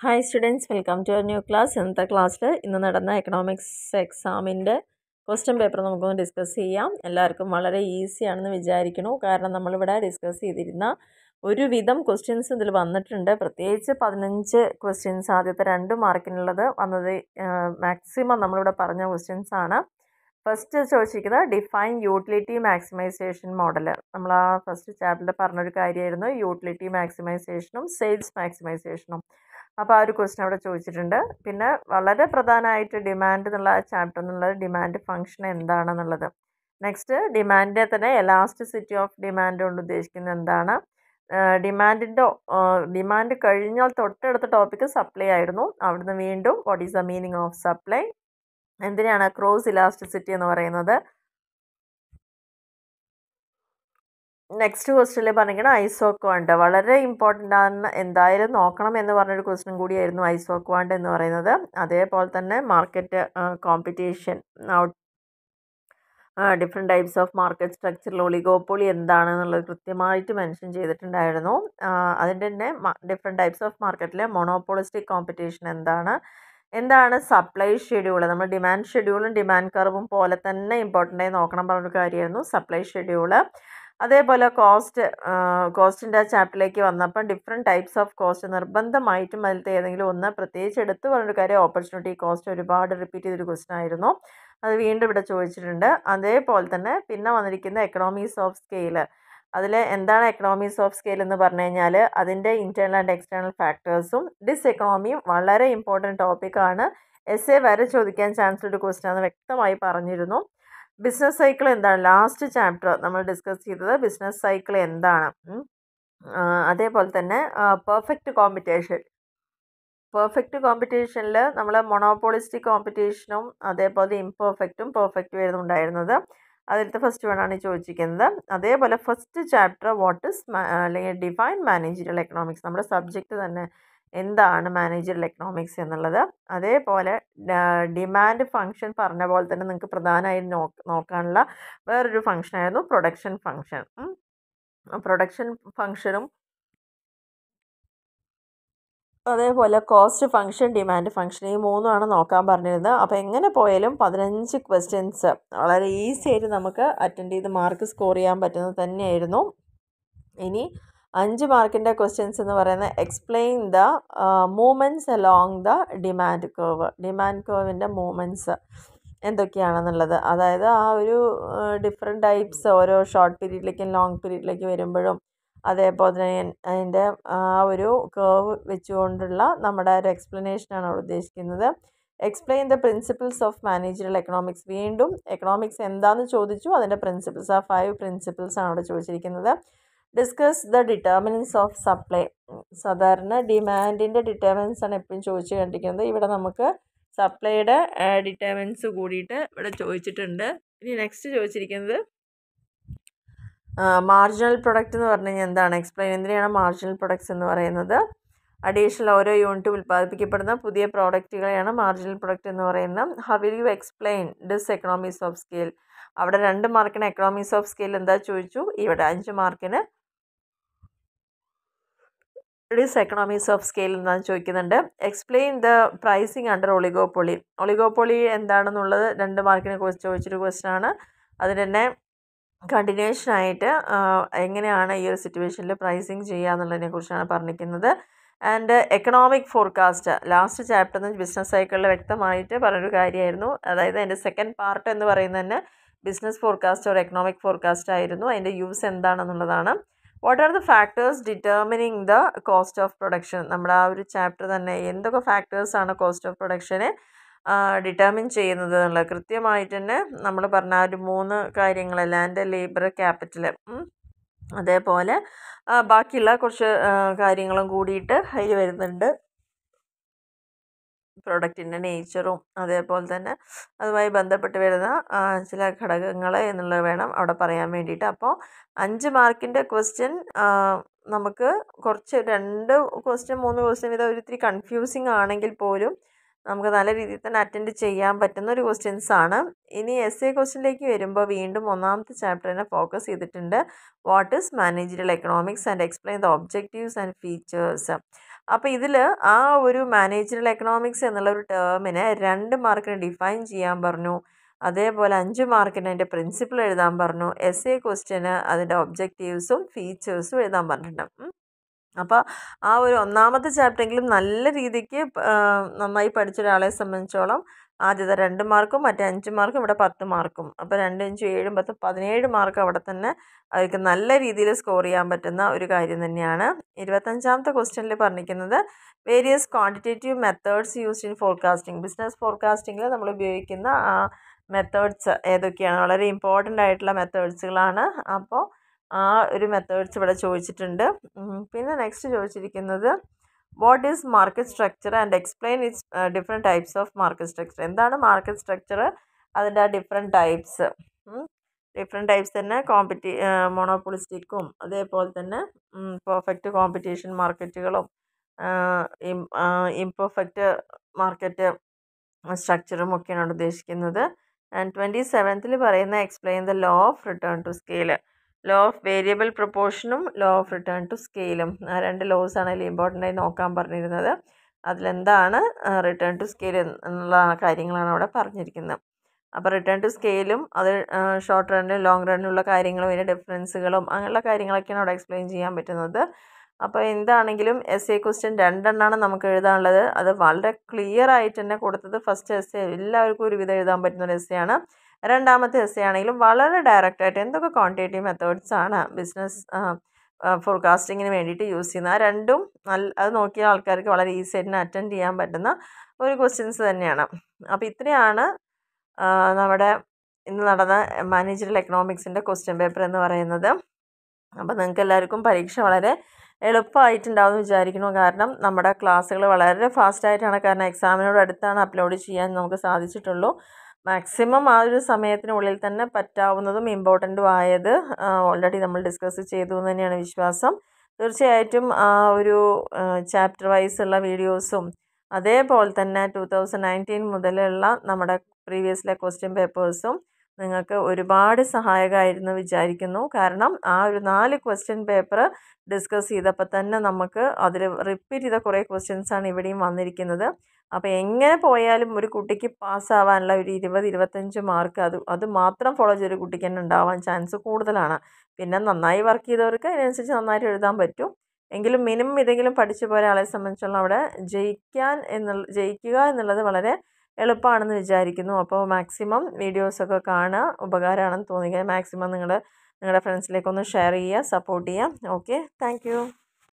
hi students welcome to new class ഇന്നത്തെ ക്ലാസ്സിൽ ഇന്ന് നടന്ന എക്കണോമിക്സ് എക്സാമിൻ്റെ ക്വസ്റ്റ്യൻ പേപ്പർ നമുക്കൊന്ന് ഡിസ്കസ് ചെയ്യാം എല്ലാവർക്കും വളരെ ഈസിയാണെന്ന് വിചാരിക്കണു കാരണം നമ്മളിവിടെ ഡിസ്കസ് ചെയ്തിരുന്ന ഒരുവിധം ക്വസ്റ്റ്യൻസ് ഇതിൽ വന്നിട്ടുണ്ട് പ്രത്യേകിച്ച് പതിനഞ്ച് ക്വസ്റ്റ്യൻസ് ആദ്യത്തെ രണ്ട് മാർക്കിനുള്ളത് വന്നത് മാക്സിമം നമ്മളിവിടെ പറഞ്ഞ ക്വസ്റ്റ്യൻസ് ആണ് ഫസ്റ്റ് ചോദിച്ചിരിക്കുന്നത് ഡിഫൈൻ യൂട്ടിലിറ്റി മാക്സിമൈസേഷൻ മോഡൽ നമ്മൾ ആ ഫസ്റ്റ് ചാപ്റ്ററിൽ പറഞ്ഞൊരു കാര്യമായിരുന്നു യൂട്ടിലിറ്റി മാക്സിമൈസേഷനും സെയിൽസ് മാക്സിമൈസേഷനും അപ്പോൾ ആ ഒരു ക്വസ്റ്റ്യൻ അവിടെ ചോദിച്ചിട്ടുണ്ട് പിന്നെ വളരെ പ്രധാനമായിട്ട് ഡിമാൻഡ് എന്നുള്ള ചാപ്റ്റർ എന്നുള്ളത് ഡിമാൻഡ് ഫംഗ്ഷൻ എന്താണെന്നുള്ളത് നെക്സ്റ്റ് ഡിമാൻഡിൻ്റെ തന്നെ എലാസ്റ്റിസിറ്റി ഓഫ് ഡിമാൻഡ് കൊണ്ട് ഉദ്ദേശിക്കുന്നത് എന്താണ് ഡിമാൻഡിൻ്റെ ഡിമാൻഡ് കഴിഞ്ഞാൽ തൊട്ടടുത്ത ടോപ്പിക്ക് സപ്ലൈ ആയിരുന്നു അവിടുന്ന് വീണ്ടും what is the meaning of supply എന്തിനാണ് ക്രോസ് ഇലാസ്റ്റിസിറ്റി എന്ന് പറയുന്നത് നെക്സ്റ്റ് ക്വസ്റ്റനിൽ പറഞ്ഞിരിക്കണം ഐസോക്വാണ്ട് വളരെ ഇമ്പോർട്ടൻ്റ് ആണ് എന്തായാലും നോക്കണം എന്ന് പറഞ്ഞൊരു ക്വസ്റ്റൻ കൂടിയായിരുന്നു ഐസോക്വാണ്ട് എന്ന് പറയുന്നത് അതേപോലെ തന്നെ market competition different types of market സ്ട്രക്ചറിൽ എന്താണ് എന്താണെന്നുള്ളത് കൃത്യമായിട്ട് മെൻഷൻ ചെയ്തിട്ടുണ്ടായിരുന്നു അതിൻ്റെ തന്നെ ഡിഫറെൻറ്റ് ടൈപ്സ് ഓഫ് മാർക്കറ്റിലെ മൊണോപോളിസ്റ്റിക് കോമ്പറ്റീഷൻ എന്താണ് എന്താണ് സപ്ലൈ ഷെഡ്യൂൾ നമ്മൾ ഡിമാൻഡ് ഷെഡ്യൂളും ഡിമാൻഡ് കർവും പോലെ തന്നെ ഇമ്പോർട്ടൻ്റായി നോക്കണം പറഞ്ഞൊരു കാര്യമായിരുന്നു സപ്ലൈ ഷെഡ്യൂള് അതേപോലെ കോസ്റ്റ് കോസ്റ്റിൻ്റെ ആ ചാപ്റ്ററിലേക്ക് വന്നപ്പം ഡിഫറെൻ്റ് ടൈപ്സ് ഓഫ് കോസ്റ്റ് നിർബന്ധമായിട്ടും അതിലത്തെ ഏതെങ്കിലും ഒന്ന് പ്രത്യേകിച്ച് എടുത്ത് പറഞ്ഞൊരു കാര്യം ഓപ്പർച്യൂണിറ്റി കോസ്റ്റ് ഒരുപാട് റിപ്പീറ്റ് ചെയ്തൊരു ക്വസ്റ്റൻ ആയിരുന്നു അത് വീണ്ടും ഇവിടെ ചോദിച്ചിട്ടുണ്ട് അതേപോലെ തന്നെ പിന്നെ വന്നിരിക്കുന്ന എക്കണോമീസ് ഓഫ് സ്കെയിൽ അതിൽ എന്താണ് എക്കണോമീസ് ഓഫ് സ്കെയിൽ എന്ന് പറഞ്ഞു കഴിഞ്ഞാൽ അതിൻ്റെ ഇൻറ്റേർണൽ ആൻഡ് എക്സ്റ്റേണൽ ഫാക്ടേഴ്സും ഡിസ് എക്കണോമിയും വളരെ ഇമ്പോർട്ടൻറ്റ് ടോപ്പിക്കാണ് എസ് എ വരെ ചോദിക്കാൻ ചാൻസ് ഒരു ക്വസ്റ്റൻ ആണെന്ന് വ്യക്തമായി പറഞ്ഞിരുന്നു ബിസിനസ് സൈക്കിൾ എന്താണ് ലാസ്റ്റ് ചാപ്റ്റർ നമ്മൾ ഡിസ്കസ് ചെയ്തത് ബിസിനസ് സൈക്കിൾ എന്താണ് അതേപോലെ തന്നെ പെർഫെക്റ്റ് കോമ്പറ്റീഷൻ പെർഫെക്റ്റ് കോമ്പറ്റീഷനിൽ നമ്മൾ മൊണോപോളിസ്റ്റിക് കോമ്പറ്റീഷനും അതേപോലെ ഇംപെർഫെക്റ്റും പെർഫെക്റ്റും ആയിരുന്നു ഉണ്ടായിരുന്നത് അതിലത്തെ ഫസ്റ്റ് വേണാണ് ചോദിച്ചിരിക്കുന്നത് അതേപോലെ ഫസ്റ്റ് ചാപ്റ്റർ വാട്ട് ഇസ് അല്ലെങ്കിൽ ഡിഫൈൻ മാനേജറിയൽ എക്കണോമിക്സ് നമ്മുടെ സബ്ജക്റ്റ് തന്നെ എന്താണ് മാനേജറൽ എക്കണോമിക്സ് എന്നുള്ളത് അതേപോലെ ഡിമാൻഡ് ഫങ്ഷൻ പറഞ്ഞ പോലെ തന്നെ നിങ്ങൾക്ക് പ്രധാനമായും നോ നോക്കാനുള്ള വേറൊരു ആയിരുന്നു പ്രൊഡക്ഷൻ ഫങ്ഷൻ പ്രൊഡക്ഷൻ ഫങ്ഷനും അതേപോലെ കോസ്റ്റ് ഫങ്ഷൻ ഡിമാൻഡ് ഫങ്ഷൻ ഈ മൂന്നുമാണ് നോക്കാൻ പറഞ്ഞിരുന്നത് അപ്പോൾ എങ്ങനെ പോയാലും പതിനഞ്ച് ക്വസ്റ്റ്യൻസ് വളരെ ഈസി ആയിട്ട് നമുക്ക് അറ്റൻഡ് ചെയ്ത് മാർക്ക് സ്കോർ ചെയ്യാൻ പറ്റുന്നത് തന്നെയായിരുന്നു ഇനി അഞ്ച് മാർക്കിൻ്റെ ക്വസ്റ്റ്യൻസ് എന്ന് പറയുന്നത് explain the movements along the demand curve demand കേവിൻ്റെ മൂമെൻറ്റ്സ് എന്തൊക്കെയാണെന്നുള്ളത് അതായത് ആ ഒരു ഡിഫറെൻ്റ് ടൈപ്സ് ഓരോ ഷോർട്ട് പീരീഡിലേക്കും ലോങ് പീരീഡിലേക്കും വരുമ്പോഴും അതേപോലെ തന്നെ അതിൻ്റെ ആ ഒരു കേവ് വെച്ചുകൊണ്ടുള്ള നമ്മുടെ ഒരു എക്സ്പ്ലനേഷനാണ് അവിടെ ഉദ്ദേശിക്കുന്നത് explain the principles of managerial economics വീണ്ടും എക്കണോമിക്സ് എന്താണെന്ന് ചോദിച്ചു അതിൻ്റെ പ്രിൻസിപ്പിൾസ് ആ ഫൈവ് പ്രിൻസിപ്പിൾസ് ആണ് അവിടെ ചോദിച്ചിരിക്കുന്നത് discuss the determinants of supply സാധാരണ ഡിമാൻഡിൻ്റെ ഡിറ്റർമിനൻസ് ആണ് എപ്പോഴും ചോദിച്ചു കണ്ടിരിക്കുന്നത് ഇവിടെ നമുക്ക് സപ്ലൈയുടെ ഡിറ്റർമിനൻസ് കൂടിയിട്ട് ഇവിടെ ചോദിച്ചിട്ടുണ്ട് ഇനി നെക്സ്റ്റ് ചോദിച്ചിരിക്കുന്നത് മാർജിനൽ പ്രൊഡക്റ്റ് എന്ന് പറഞ്ഞു കഴിഞ്ഞാൽ എന്താണ് എക്സ്പ്ലെയിൻ എന്തിനാണ് മാർജിനൽ പ്രൊഡക്ട്സ് എന്ന് പറയുന്നത് അഡീഷണൽ ഓരോ യൂണിറ്റും ഉൽപ്പാദിപ്പിക്കപ്പെടുന്ന പുതിയ പ്രോഡക്റ്റുകളെയാണ് മാർജിനൽ പ്രൊഡക്റ്റ് എന്ന് പറയുന്നത് how will you explain this economies of scale അവിടെ രണ്ട് മാർക്കിന് എക്കണോമീസ് ഓഫ് സ്കെയിൽ എന്താ ചോദിച്ചു ഇവിടെ അഞ്ച് മാർക്കിന് റെഡ്യൂസ് എക്കണോമീസ് ഓഫ് സ്കെയിൽ എന്നാണ് ചോദിക്കുന്നുണ്ട് explain the pricing under oligopoly oligopoly എന്താണെന്നുള്ളത് രണ്ട് മാർക്കിനെ കുറിച്ച് ചോദിച്ചൊരു ക്വസ്റ്റൻ ആണ് അതിന് തന്നെ കണ്ടിന്യൂഷൻ ആയിട്ട് എങ്ങനെയാണ് ഈ ഒരു സിറ്റുവേഷനിൽ പ്രൈസിങ് ചെയ്യുക എന്നുള്ളതിനെ കുറിച്ചാണ് പറഞ്ഞിരിക്കുന്നത് and economic forecast last chapter നിന്ന് ബിസിനസ് സൈക്കിളിൽ വ്യക്തമായിട്ട് പറഞ്ഞൊരു കാര്യമായിരുന്നു അതായത് എൻ്റെ സെക്കൻഡ് പാർട്ട് എന്ന് പറയുന്നത് തന്നെ ബിസിനസ് ഫോർകാസ്റ്റ് ഒരു എക്കണോമിക് ഫോർകാസ്റ്റ് ആയിരുന്നു അതിൻ്റെ യൂസ് എന്താണെന്നുള്ളതാണ് what are the factors determining the cost of production നമ്മുടെ ആ ഒരു ചാപ്റ്റർ തന്നെ എന്തൊക്കെ ഫാക്ടേഴ്സാണ് കോസ്റ്റ് ഓഫ് പ്രൊഡക്ഷനെ ഡിറ്റർമിൻ ചെയ്യുന്നത് എന്നുള്ളത് കൃത്യമായിട്ട് തന്നെ നമ്മൾ പറഞ്ഞ ആ ഒരു മൂന്ന് കാര്യങ്ങൾ ലാൻഡ് ലേബർ ക്യാപിറ്റൽ അതേപോലെ ബാക്കിയുള്ള കുറച്ച് കാര്യങ്ങളും കൂടിയിട്ട് അതിൽ വരുന്നുണ്ട് പ്രൊഡക്റ്റിൻ്റെ നേച്ചറും അതേപോലെ തന്നെ അതുമായി ബന്ധപ്പെട്ട് വരുന്ന ചില ഘടകങ്ങൾ എന്നുള്ളത് വേണം അവിടെ പറയാൻ വേണ്ടിയിട്ട് അപ്പോൾ അഞ്ച് മാർക്കിൻ്റെ ക്വസ്റ്റ്യൻ നമുക്ക് കുറച്ച് രണ്ട് ക്വസ്റ്റ്യൻ മൂന്ന് ക്വസ്റ്റ്യൻ വീതം ഒരിത്തിരി കൺഫ്യൂസിങ് ആണെങ്കിൽ പോലും നമുക്ക് നല്ല രീതിയിൽ തന്നെ അറ്റൻഡ് ചെയ്യാൻ പറ്റുന്ന ഒരു ക്വസ്റ്റ്യൻസ് ആണ് ഇനി എസ് എ ക്വസ്റ്റ്യനിലേക്ക് വരുമ്പോൾ വീണ്ടും ഒന്നാമത്തെ ചാപ്റ്ററിനെ ഫോക്കസ് ചെയ്തിട്ടുണ്ട് what is managerial economics and explain the objectives and features അപ്പോൾ ഇതിൽ ആ ഒരു മാനേജറിയൽ എക്കണോമിക്സ് എന്നുള്ള ഒരു ടേമിനെ രണ്ട് മാർക്കിന് ഡിഫൈൻ ചെയ്യാൻ പറഞ്ഞു അതേപോലെ അഞ്ച് മാർക്കിന് അതിൻ്റെ പ്രിൻസിപ്പിൾ എഴുതാൻ പറഞ്ഞു എസ് എ ക്വസ്റ്റ്യന് അതിൻ്റെ ഒബ്ജക്റ്റീവ്സും ഫീച്ചേഴ്സും എഴുതാൻ പറഞ്ഞിട്ടുണ്ട് അപ്പോൾ ആ ഒരു ഒന്നാമത്തെ ചാപ്റ്ററെങ്കിലും നല്ല രീതിക്ക് നന്നായി പഠിച്ച ഒരാളെ സംബന്ധിച്ചോളം ആദ്യത്തെ രണ്ട് മാർക്കും മറ്റേ അഞ്ച് മാർക്കും ഇവിടെ പത്ത് മാർക്കും അപ്പോൾ രണ്ട് അഞ്ച് ഏഴും പത്ത് പതിനേഴ് മാർക്ക് അവിടെ തന്നെ അവർക്ക് നല്ല രീതിയിൽ സ്കോർ ചെയ്യാൻ പറ്റുന്ന ഒരു കാര്യം തന്നെയാണ് ഇരുപത്തഞ്ചാമത്തെ ക്വസ്റ്റ്യനിൽ പറഞ്ഞിരിക്കുന്നത് various quantitative methods used in forecasting business ഫോർകാസ്റ്റിംഗിൽ നമ്മൾ ഉപയോഗിക്കുന്ന ആ മെത്തേഡ്സ് ഏതൊക്കെയാണ് വളരെ ഇമ്പോർട്ടൻ്റ് ആയിട്ടുള്ള മെത്തേഡ്സുകളാണ് അപ്പോൾ ആ ഒരു മെത്തേഡ്സ് ഇവിടെ ചോദിച്ചിട്ടുണ്ട് പിന്നെ നെക്സ്റ്റ് ചോദിച്ചിരിക്കുന്നത് what is market structure and explain its different types of market structure എന്താണ് മാർക്കറ്റ് സ്ട്രക്ചർ അതിൻ്റെ ഡിഫറെൻറ്റ് ടൈപ്സ് ഡിഫറെൻറ്റ് ടൈപ്സ് തന്നെ കോമ്പറ്റി മോണോപോളിസ്റ്റിക്കും അതേപോലെ തന്നെ പെർഫെക്റ്റ് കോമ്പറ്റീഷൻ മാർക്കറ്റുകളും ഇംപെർഫെക്റ്റ് മാർക്കറ്റ് സ്ട്രക്ചറും ഒക്കെയാണ് ഉദ്ദേശിക്കുന്നത് ആൻഡ് ട്വൻറ്റി സെവൻത്തിൽ പറയുന്ന explain the law of return to scale law of variable പ്രൊപ്പോർഷനും ലോ ഓഫ് റിട്ടേൺ ടു സ്കെയിലും ആ രണ്ട് ലോസ് ആണ് അതിൽ ഇമ്പോർട്ടൻ്റ് ആയി നോക്കാൻ പറഞ്ഞിരുന്നത് അതിലെന്താണ് റിട്ടേൺ ടു സ്കെയിൽ എന്നുള്ള കാര്യങ്ങളാണ് അവിടെ പറഞ്ഞിരിക്കുന്നത് അപ്പോൾ റിട്ടേൺ ടു സ്കെയിലും അത് ഷോർട്ട് റണ്ണിലും ലോങ് റണ്ണിലുള്ള കാര്യങ്ങളും അതിൻ്റെ ഡിഫറൻസുകളും അങ്ങനെയുള്ള കാര്യങ്ങളൊക്കെയാണ് അവിടെ എക്സ്പ്ലെയിൻ ചെയ്യാൻ പറ്റുന്നത് അപ്പോൾ എന്താണെങ്കിലും എസ് എ ക്വസ്റ്റ്യൻ രണ്ടെണ്ണമാണ് നമുക്ക് എഴുതാനുള്ളത് അത് വളരെ ക്ലിയർ ആയിട്ട് തന്നെ കൊടുത്തത് ഫസ്റ്റ് എസ് എ എല്ലാവർക്കും ഒരുവിധം എഴുതാൻ പറ്റുന്ന ഒരു എസ് എ ആണ് രണ്ടാമത്തെ ആണെങ്കിലും വളരെ ഡയറക്റ്റായിട്ട് എന്തൊക്കെ ക്വാണ്ടിറ്റേറ്റീവ് മെത്തേഡ്സാണ് ബിസിനസ് ഫോർകാസ്റ്റിങ്ങിന് വേണ്ടിയിട്ട് യൂസ് ചെയ്യുന്നത് ആ രണ്ടും നല്ല അത് നോക്കിയ ആൾക്കാർക്ക് വളരെ ഈസി ആയിട്ട് അറ്റൻഡ് ചെയ്യാൻ പറ്റുന്ന ഒരു ക്വസ്റ്റ്യൻസ് തന്നെയാണ് അപ്പോൾ ഇത്രയാണ് നമ്മുടെ ഇന്ന് നടന്ന മാനേജറൽ എക്കണോമിക്സിൻ്റെ ക്വസ്റ്റ്യൻ പേപ്പർ എന്ന് പറയുന്നത് അപ്പോൾ നിങ്ങൾക്ക് എല്ലാവർക്കും പരീക്ഷ വളരെ എളുപ്പമായിട്ടുണ്ടാവും എന്ന് വിചാരിക്കുന്നു കാരണം നമ്മുടെ ക്ലാസ്സുകൾ വളരെ ഫാസ്റ്റായിട്ടാണ് കാരണം എക്സാമിനോട് അടുത്താണ് അപ്ലോഡ് ചെയ്യാൻ നമുക്ക് സാധിച്ചിട്ടുള്ളൂ മാക്സിമം ആ ഒരു സമയത്തിനുള്ളിൽ തന്നെ പറ്റാവുന്നതും ഇമ്പോർട്ടൻറ്റും ആയത് ഓൾറെഡി നമ്മൾ ഡിസ്കസ് ചെയ്തു എന്ന് തന്നെയാണ് വിശ്വാസം തീർച്ചയായിട്ടും ആ ഒരു ചാപ്റ്റർ വൈസ് ഉള്ള വീഡിയോസും അതേപോലെ തന്നെ ടു തൗസൻഡ് നയൻറ്റീൻ മുതലുള്ള നമ്മുടെ പ്രീവിയസിലെ ക്വസ്റ്റ്യൻ പേപ്പേഴ്സും നിങ്ങൾക്ക് ഒരുപാട് സഹായകമായിരുന്നു വിചാരിക്കുന്നു കാരണം ആ ഒരു നാല് ക്വസ്റ്റ്യൻ പേപ്പർ ഡിസ്കസ് ചെയ്തപ്പോൾ തന്നെ നമുക്ക് അതിൽ റിപ്പീറ്റ് ചെയ്ത കുറേ ക്വസ്റ്റ്യൻസാണ് ഇവിടെയും വന്നിരിക്കുന്നത് അപ്പോൾ എങ്ങനെ പോയാലും ഒരു കുട്ടിക്ക് പാസ്സാവാനുള്ള ഒരു ഇരുപത് ഇരുപത്തഞ്ച് മാർക്ക് അത് അത് മാത്രം ഫോളോ ചെയ്തൊരു കുട്ടിക്ക് തന്നെ ഉണ്ടാവാൻ ചാൻസ് കൂടുതലാണ് പിന്നെ നന്നായി വർക്ക് ചെയ്തവർക്ക് അതിനനുസരിച്ച് നന്നായിട്ട് എഴുതാൻ പറ്റും എങ്കിലും മിനിമം ഇതെങ്കിലും പഠിച്ചു പോയ ആളെ സംബന്ധിച്ചുള്ള അവിടെ ജയിക്കാൻ എന്നുള്ള ജയിക്കുക എന്നുള്ളത് വളരെ എളുപ്പമാണെന്ന് വിചാരിക്കുന്നു അപ്പോൾ മാക്സിമം വീഡിയോസൊക്കെ കാണുക ഉപകാരമാണെന്ന് തോന്നിക്കുക മാക്സിമം നിങ്ങൾ നിങ്ങളുടെ ഫ്രണ്ട്സിലേക്കൊന്ന് ഷെയർ ചെയ്യുക സപ്പോർട്ട് ചെയ്യുക ഓക്കെ താങ്ക്